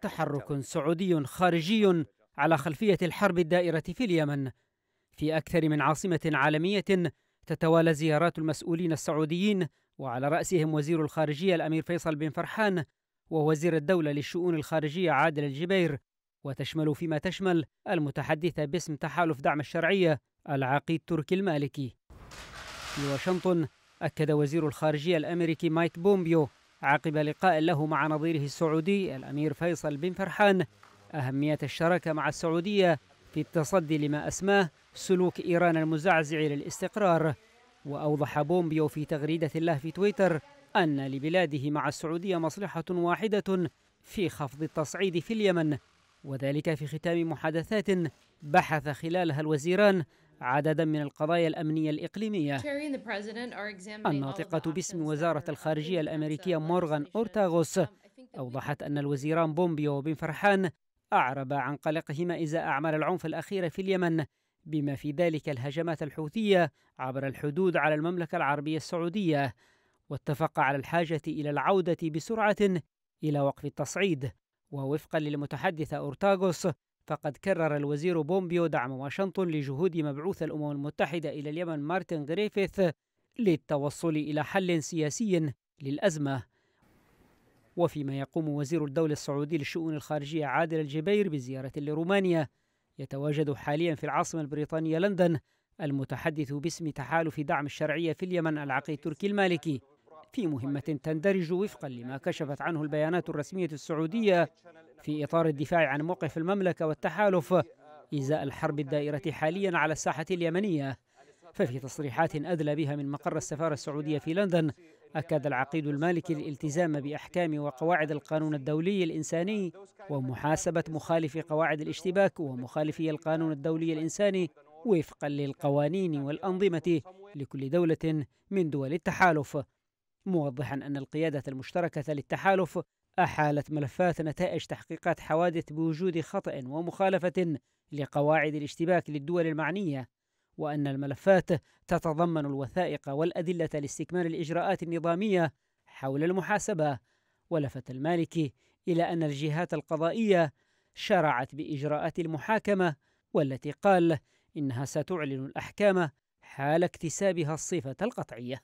تحرك سعودي خارجي على خلفيه الحرب الدائره في اليمن في اكثر من عاصمه عالميه تتوالى زيارات المسؤولين السعوديين وعلى راسهم وزير الخارجيه الامير فيصل بن فرحان ووزير الدوله للشؤون الخارجيه عادل الجبير وتشمل فيما تشمل المتحدثه باسم تحالف دعم الشرعيه العقيد تركي المالكي في واشنطن أكد وزير الخارجية الأمريكي مايك بومبيو عقب لقاء له مع نظيره السعودي الأمير فيصل بن فرحان أهمية الشراكة مع السعودية في التصدي لما أسماه سلوك إيران المزعزع للاستقرار وأوضح بومبيو في تغريدة له في تويتر أن لبلاده مع السعودية مصلحة واحدة في خفض التصعيد في اليمن وذلك في ختام محادثات بحث خلالها الوزيران عددا من القضايا الأمنية الإقليمية الناطقة باسم وزارة الخارجية الأمريكية مورغان أورتاغوس um, أوضحت أن الوزيران بومبيو وبن فرحان أعربا عن قلقهما إزاء أعمال العنف الأخيرة في اليمن بما في ذلك الهجمات الحوثية عبر الحدود على المملكة العربية السعودية واتفقا على الحاجة إلى العودة بسرعة إلى وقف التصعيد ووفقا للمتحدثة أورتاغوس فقد كرر الوزير بومبيو دعم واشنطن لجهود مبعوث الأمم المتحدة إلى اليمن مارتن غريفيث للتوصل إلى حل سياسي للأزمة وفيما يقوم وزير الدولة السعودي للشؤون الخارجية عادل الجبير بزيارة لرومانيا يتواجد حاليا في العاصمة البريطانية لندن المتحدث باسم تحالف دعم الشرعية في اليمن العقيد تركي المالكي في مهمة تندرج وفقا لما كشفت عنه البيانات الرسمية السعودية في إطار الدفاع عن موقف المملكة والتحالف إزاء الحرب الدائرة حاليا على الساحة اليمنية ففي تصريحات أدلى بها من مقر السفارة السعودية في لندن أكد العقيد المالكي الالتزام بأحكام وقواعد القانون الدولي الإنساني ومحاسبة مخالفي قواعد الاشتباك ومخالفي القانون الدولي الإنساني وفقا للقوانين والأنظمة لكل دولة من دول التحالف موضحا أن القيادة المشتركة للتحالف أحالت ملفات نتائج تحقيقات حوادث بوجود خطأ ومخالفة لقواعد الاشتباك للدول المعنية وأن الملفات تتضمن الوثائق والأدلة لاستكمال الإجراءات النظامية حول المحاسبة ولفت المالكي إلى أن الجهات القضائية شرعت بإجراءات المحاكمة والتي قال إنها ستعلن الأحكام حال اكتسابها الصفة القطعية